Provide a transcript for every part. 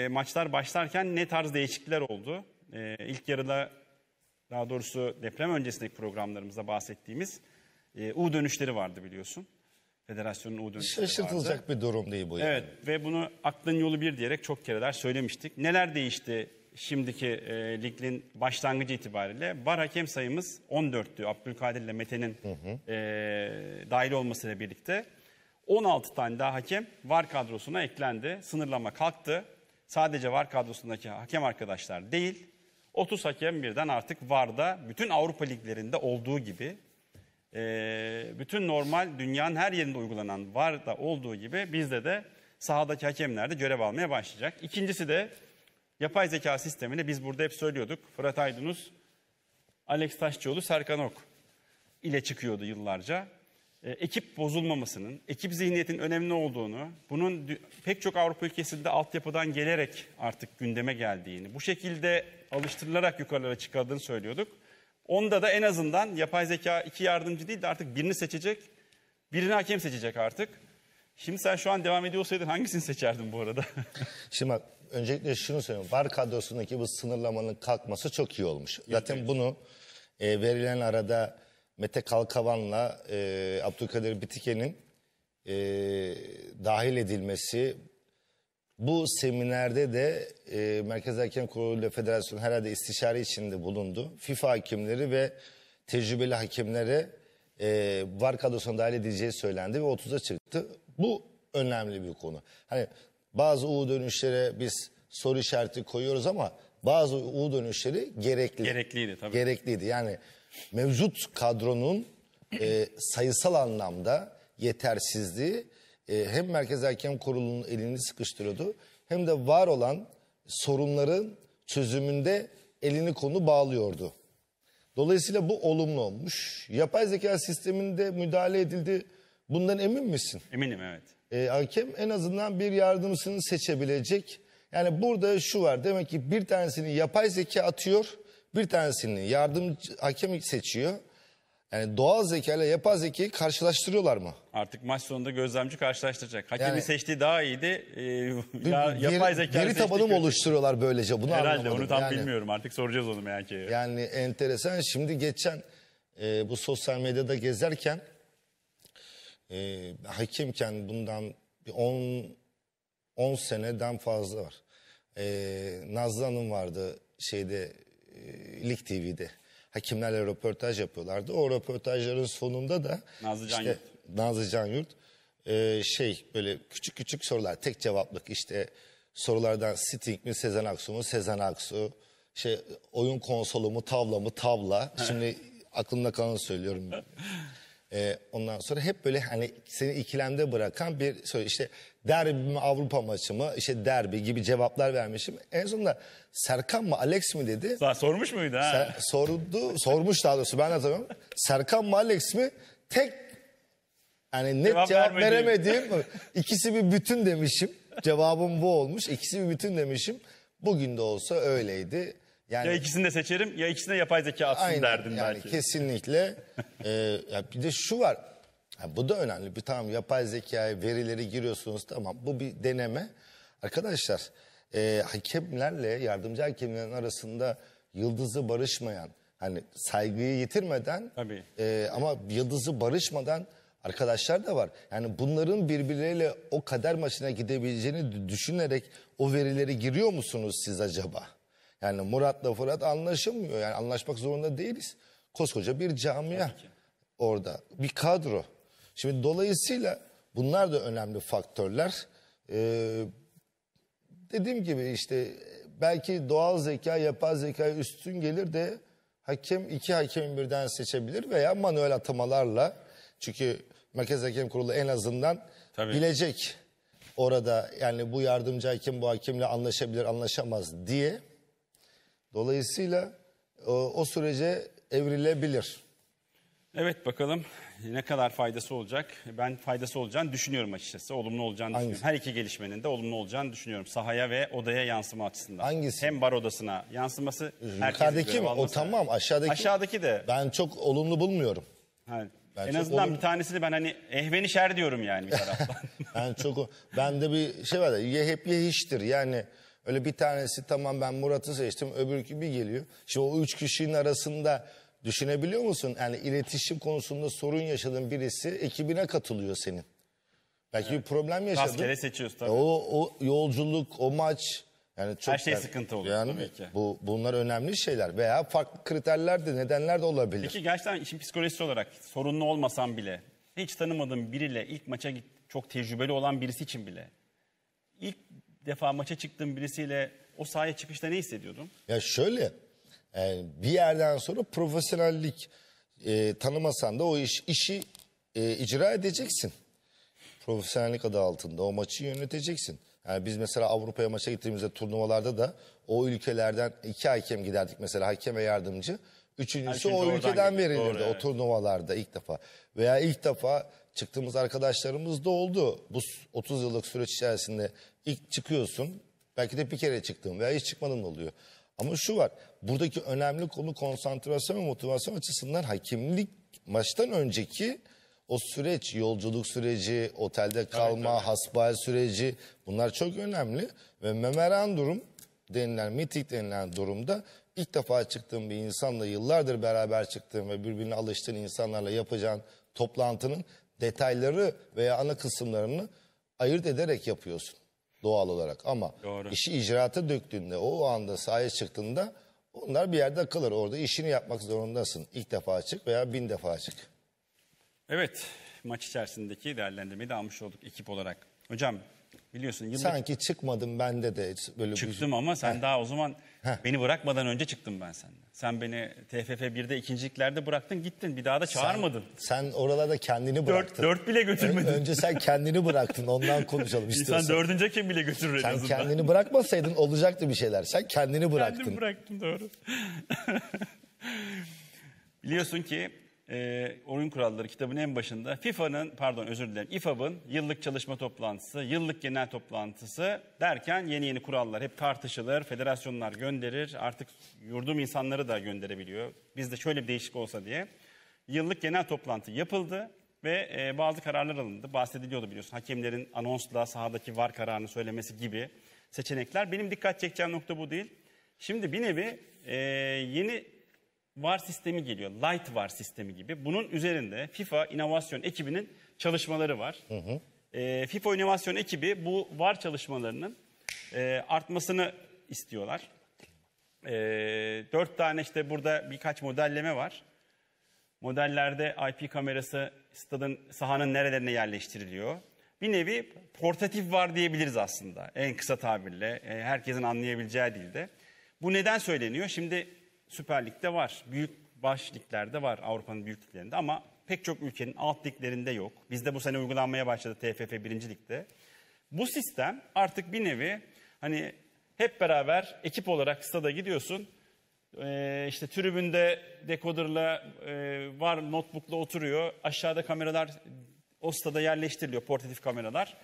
E, maçlar başlarken ne tarz değişiklikler oldu? E, ilk yarıda daha doğrusu deprem öncesindeki programlarımızda bahsettiğimiz e, U dönüşleri vardı biliyorsun. Federasyonun U dönüşleri Şaşırtılacak vardı. bir durum değil bu. Evet yani. ve bunu aklın yolu bir diyerek çok kereler söylemiştik. Neler değişti şimdiki e, ligin başlangıcı itibariyle? Var hakem sayımız 14'tü Abdülkadir ile Mete'nin e, dahil olmasıyla birlikte. 16 tane daha hakem var kadrosuna eklendi. Sınırlama kalktı sadece VAR kadrosundaki hakem arkadaşlar değil, 30 hakem birden artık VAR'da bütün Avrupa liglerinde olduğu gibi e, bütün normal dünyanın her yerinde uygulanan VAR'da olduğu gibi bizde de sahadaki hakemler de görev almaya başlayacak. İkincisi de yapay zeka sistemini biz burada hep söylüyorduk. Fırat Aydınus, Alex Taşçıoğlu, Serkan Ok ile çıkıyordu yıllarca. E, ekip bozulmamasının, ekip zihniyetinin önemli olduğunu, bunun pek çok Avrupa ülkesinde altyapıdan gelerek artık gündeme geldiğini, bu şekilde alıştırılarak yukarılara çıkardığını söylüyorduk. Onda da en azından yapay zeka iki yardımcı değil de artık birini seçecek, birini hakem seçecek artık. Şimdi sen şu an devam ediyorsaydın, hangisini seçerdin bu arada? Şimdi bak öncelikle şunu söyleyeyim. VAR kadrosundaki bu sınırlamanın kalkması çok iyi olmuş. Zaten bunu e, verilen arada Mete Kalkavan'la e, Abdülkadir Bitike'nin e, dahil edilmesi bu seminerde de e, Merkez Hakem Kurulu ile Federasyon herhalde istişare içinde bulundu. FIFA hakemleri ve tecrübeli hakemlere e, VAR kadrosuna dahil edileceği söylendi ve 30'a çıktı. Bu önemli bir konu. Hani bazı U dönüşlere biz soru işareti koyuyoruz ama bazı U dönüşleri gerekli. Gerekliydi tabii. Gerekliydi. Yani mevcut kadronun e, sayısal anlamda yetersizliği e, hem Merkez Hakem Kurulu'nun elini sıkıştırıyordu hem de var olan sorunların çözümünde elini konu bağlıyordu. Dolayısıyla bu olumlu olmuş. Yapay zeka sisteminde müdahale edildi. Bundan emin misin? Eminim evet. E, hakem en azından bir yardımcısını seçebilecek yani burada şu var demek ki bir tanesini yapay zeka atıyor, bir tanesini yardım hakem seçiyor. Yani doğal zeka ile yapay zekayı karşılaştırıyorlar mı? Artık maç sonunda gözlemci karşılaştıracak. Hakemi Yani- seçtiği daha iyiydi. Ee, ya, yapay zeka veri seçtiği tabanı mı oluşturuyorlar böylece? Bunu Herhalde anlamadım. onu tam yani, bilmiyorum. Artık soracağız onu merak ediyorum. Yani enteresan. Şimdi geçen e, bu sosyal medyada gezerken e, hakimken bundan 10 10 seneden fazla var. Ee, Nazlı Hanım vardı şeyde e, Lig TV'de. Hakimlerle röportaj yapıyorlardı. O röportajların sonunda da Nazlı Can işte, Nazlı Can Yurt e, şey böyle küçük küçük sorular tek cevaplık işte sorulardan sitting mi Sezen Aksu mu Sezen Aksu şey oyun konsolu mu tavla mı tavla şimdi aklımda kalanı söylüyorum. E, ondan sonra hep böyle hani seni ikilemde bırakan bir soru. işte derbi mi Avrupa maçı mı işte derbi gibi cevaplar vermişim. En sonunda Serkan mı Alex mi dedi. Sa sormuş muydu ha? Ser, sordu, sormuş daha doğrusu ben hatırlıyorum. Serkan mı Alex mi? Tek yani net cevap, cevap veremediğim ikisi bir bütün demişim. Cevabım bu olmuş. İkisi bir bütün demişim. Bugün de olsa öyleydi. Yani, ya ikisini de seçerim ya ikisine yapay zeka atsın aynen, derdim yani belki. Kesinlikle. e, ya bir de şu var. Ya bu da önemli. Bir tamam yapay zekaya verileri giriyorsunuz tamam bu bir deneme. Arkadaşlar e, hakemlerle yardımcı hakemlerin arasında yıldızı barışmayan hani saygıyı yitirmeden Tabii. E, ama yıldızı barışmadan arkadaşlar da var. Yani bunların birbirleriyle o kader maçına gidebileceğini düşünerek o verileri giriyor musunuz siz acaba? Yani Murat'la Fırat anlaşılmıyor. Yani anlaşmak zorunda değiliz. Koskoca bir camia orada. Bir kadro. Şimdi dolayısıyla bunlar da önemli faktörler. Ee, dediğim gibi işte belki doğal zeka, yapay zeka üstün gelir de hakem iki hakemin birden seçebilir veya manuel atamalarla çünkü Merkez Hakem Kurulu en azından Tabii. bilecek orada yani bu yardımcı hakim bu hakimle anlaşabilir anlaşamaz diye Dolayısıyla o, e, o sürece evrilebilir. Evet bakalım ne kadar faydası olacak. Ben faydası olacağını düşünüyorum açıkçası. Olumlu olacağını Hangisi? düşünüyorum. Her iki gelişmenin de olumlu olacağını düşünüyorum. Sahaya ve odaya yansıma açısından. Hangisi? Hem bar odasına yansıması. Yukarıdaki mi? O tamam aşağıdaki. Aşağıdaki de. Ben çok olumlu bulmuyorum. Evet. Ben en azından olumlu... bir tanesini ben hani ehveni şer diyorum yani bir taraftan. ben çok ben de bir şey var ya hep ye hiçtir yani. Öyle bir tanesi tamam ben Murat'ı seçtim öbürkü bir geliyor. Şimdi o üç kişinin arasında düşünebiliyor musun? Yani iletişim konusunda sorun yaşadığın birisi ekibine katılıyor senin. Belki evet. bir problem yaşadın. Rastgele seçiyoruz tabii. E, o, o yolculuk, o maç. Yani çok Her şey yani, sıkıntı oluyor yani tabii ki. Bu, bunlar önemli şeyler veya farklı kriterler de nedenler de olabilir. Peki gerçekten işin psikolojisi olarak sorunlu olmasan bile hiç tanımadığın biriyle ilk maça git çok tecrübeli olan birisi için bile ilk defa maça çıktığım birisiyle o sahaya çıkışta ne hissediyordun? Ya şöyle yani e, bir yerden sonra profesyonellik e, tanımasan da o iş, işi e, icra edeceksin. Profesyonellik adı altında o maçı yöneteceksin. Yani biz mesela Avrupa'ya maça gittiğimizde turnuvalarda da o ülkelerden iki hakem giderdik mesela hakeme yardımcı. Üçüncüsü o ülkeden verilirdi Doğru, o evet. ilk defa. Veya ilk defa çıktığımız arkadaşlarımız da oldu. Bu 30 yıllık süreç içerisinde ilk çıkıyorsun. Belki de bir kere çıktığın veya hiç çıkmadın oluyor. Ama şu var. Buradaki önemli konu konsantrasyon ve motivasyon açısından hakimlik maçtan önceki o süreç, yolculuk süreci, otelde kalma, evet, evet. süreci bunlar çok önemli. Ve memeran durum denilen, mitik denilen durumda ilk defa çıktığın bir insanla yıllardır beraber çıktığın ve birbirine alıştığın insanlarla yapacağın toplantının detayları veya ana kısımlarını ayırt ederek yapıyorsun doğal olarak. Ama Doğru. işi icraata döktüğünde o anda sahaya çıktığında onlar bir yerde kalır. Orada işini yapmak zorundasın. İlk defa çık veya bin defa çık. Evet maç içerisindeki değerlendirmeyi de almış olduk ekip olarak. Hocam Biliyorsun yıllık Sanki çıkmadım bende de hiç böyle bir- çıktım ama sen daha o zaman beni bırakmadan önce çıktım ben senden. Sen beni TFF 1'de ikinciliklerde bıraktın gittin bir daha da çağırmadın. Sen oralarda kendini bıraktın. dört bile götürmedin. Önce sen kendini bıraktın ondan konuşalım İnsan istiyorsan. dördüncü kim bile götürür Sen azından. kendini bırakmasaydın olacaktı bir şeyler. Sen kendini bıraktın. Kendim bıraktım doğru. Biliyorsun ki e, oyun kuralları kitabının en başında FIFA'nın pardon özür dilerim İFAB'ın yıllık çalışma toplantısı, yıllık genel toplantısı derken yeni yeni kurallar hep tartışılır, federasyonlar gönderir, artık yurdum insanları da gönderebiliyor. Bizde şöyle bir değişik olsa diye. Yıllık genel toplantı yapıldı ve e, bazı kararlar alındı. Bahsediliyordu biliyorsun hakemlerin anonsla sahadaki var kararını söylemesi gibi seçenekler. Benim dikkat çekeceğim nokta bu değil. Şimdi bir nevi e, yeni VAR sistemi geliyor. Light VAR sistemi gibi. Bunun üzerinde FIFA inovasyon ekibinin çalışmaları var. Hı hı. E, FIFA inovasyon ekibi bu VAR çalışmalarının e, artmasını istiyorlar. E, dört tane işte burada birkaç modelleme var. Modellerde IP kamerası stadın sahanın nerelerine yerleştiriliyor. Bir nevi portatif var diyebiliriz aslında en kısa tabirle. E, herkesin anlayabileceği dilde. Bu neden söyleniyor? Şimdi Süper Lig'de var. Büyük başlıklarda var Avrupa'nın büyük liglerinde ama pek çok ülkenin alt liglerinde yok. Bizde bu sene uygulanmaya başladı TFF 1. Lig'de. Bu sistem artık bir nevi hani hep beraber ekip olarak stada gidiyorsun. Ee, işte tribünde dekoderla e, var notebookla oturuyor. Aşağıda kameralar o stada yerleştiriliyor portatif kameralar.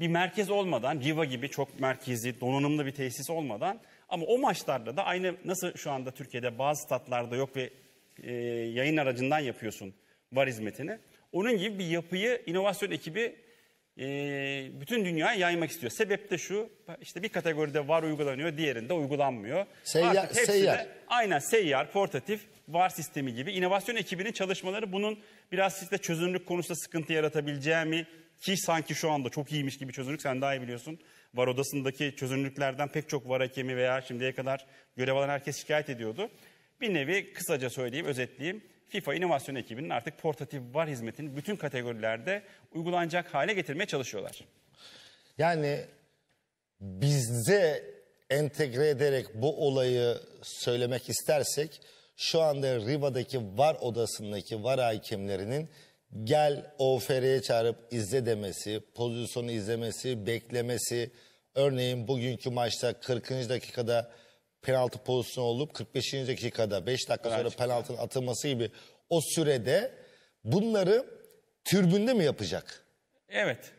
Bir merkez olmadan Riva gibi çok merkezi donanımlı bir tesis olmadan ama o maçlarda da aynı nasıl şu anda Türkiye'de bazı statlarda yok ve e, yayın aracından yapıyorsun var hizmetini. Onun gibi bir yapıyı inovasyon ekibi e, bütün dünyaya yaymak istiyor. Sebep de şu işte bir kategoride var uygulanıyor diğerinde uygulanmıyor. Seyyar, Artık hepsi seyyar. De, aynen seyyar, portatif, var sistemi gibi. inovasyon ekibinin çalışmaları bunun biraz işte çözünürlük konusunda sıkıntı yaratabileceği mi? Ki sanki şu anda çok iyiymiş gibi çözünürlük sen daha iyi biliyorsun var odasındaki çözünürlüklerden pek çok var hakemi veya şimdiye kadar görev alan herkes şikayet ediyordu. Bir nevi kısaca söyleyeyim, özetleyeyim. FIFA inovasyon ekibinin artık portatif var hizmetini bütün kategorilerde uygulanacak hale getirmeye çalışıyorlar. Yani bizde entegre ederek bu olayı söylemek istersek şu anda Riva'daki VAR odasındaki VAR hakemlerinin gel OFR'ye çağırıp izle demesi, pozisyonu izlemesi, beklemesi, Örneğin bugünkü maçta 40. dakikada penaltı pozisyonu olup 45. dakikada 5 dakika sonra penaltının atılması gibi o sürede bunları türbünde mi yapacak? Evet.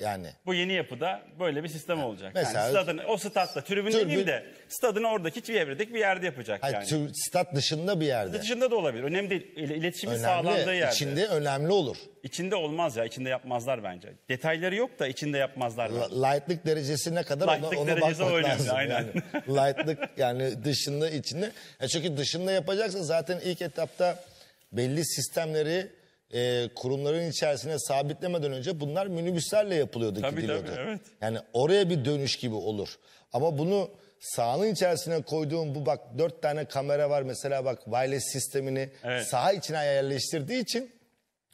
Yani Bu yeni yapıda böyle bir sistem olacak. Mesela- yani stadın, o statta tribün, Tribün- değil de stadın oradaki çevredeki bir yerde yapacak hayır, yani. tür- stat dışında bir yerde. Dışında da olabilir. Önemli değil. İl- İletişimin sağlandığı yerde. İçinde önemli olur. İçinde olmaz ya. içinde yapmazlar bence. Detayları yok da içinde yapmazlar. La- Lightlık derecesi ne kadar ona, Lightlık ona bakmak derecesi o lazım. aynen. Yani lightlık yani dışında içinde. Ya e çünkü dışında yapacaksa zaten ilk etapta belli sistemleri e, kurumların içerisine sabitlemeden önce bunlar minibüslerle yapılıyordu, tabii, gidiliyordu. Tabii, evet. Yani oraya bir dönüş gibi olur. Ama bunu sahanın içerisine koyduğum bu bak dört tane kamera var mesela bak wireless sistemini evet. saha içine yerleştirdiği için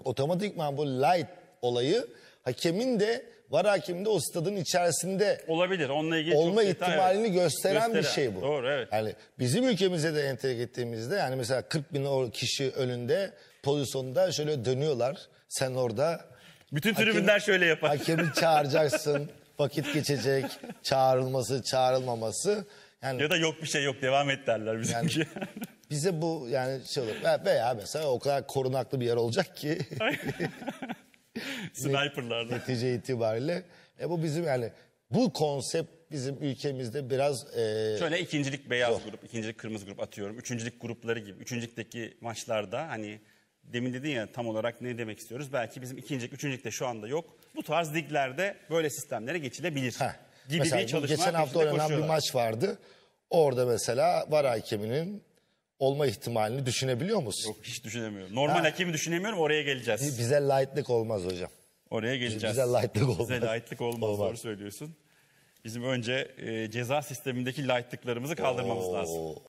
otomatikman bu light olayı hakemin de var hakim de o stadın içerisinde olabilir. Onunla ilgili olma ihtimalini evet. gösteren, gösteren bir şey bu. Doğru evet. Yani bizim ülkemize de entegre ettiğimizde yani mesela 40 bin kişi önünde pozisyonda şöyle dönüyorlar. Sen orada bütün tribünler hakem, şöyle yapar. Hakemi çağıracaksın. vakit geçecek. Çağrılması, çağrılmaması. Yani ya da yok bir şey yok devam et derler bizimki. Yani, bize bu yani şey olur. Veya mesela o kadar korunaklı bir yer olacak ki. sniperlarla Netice itibariyle. E bu bizim yani bu konsept bizim ülkemizde biraz... E, Şöyle ikincilik beyaz zor. grup, ikincilik kırmızı grup atıyorum. Üçüncülük grupları gibi. Üçüncülükteki maçlarda hani demin dedin ya tam olarak ne demek istiyoruz? Belki bizim ikincilik, de şu anda yok. Bu tarz liglerde böyle sistemlere geçilebilir. Heh. Gibi mesela bir çalışma geçen hafta oynanan bir maç vardı. Orada mesela var hakeminin olma ihtimalini düşünebiliyor musun? Yok hiç düşünemiyorum. Normal ha. hakemi düşünemiyorum oraya geleceğiz. Bize lightlık olmaz hocam. Oraya geleceğiz. Bize lightlık olmaz. Bize lightlık olmaz, olmaz. doğru söylüyorsun. Bizim önce e, ceza sistemindeki lightlıklarımızı kaldırmamız Oo. lazım.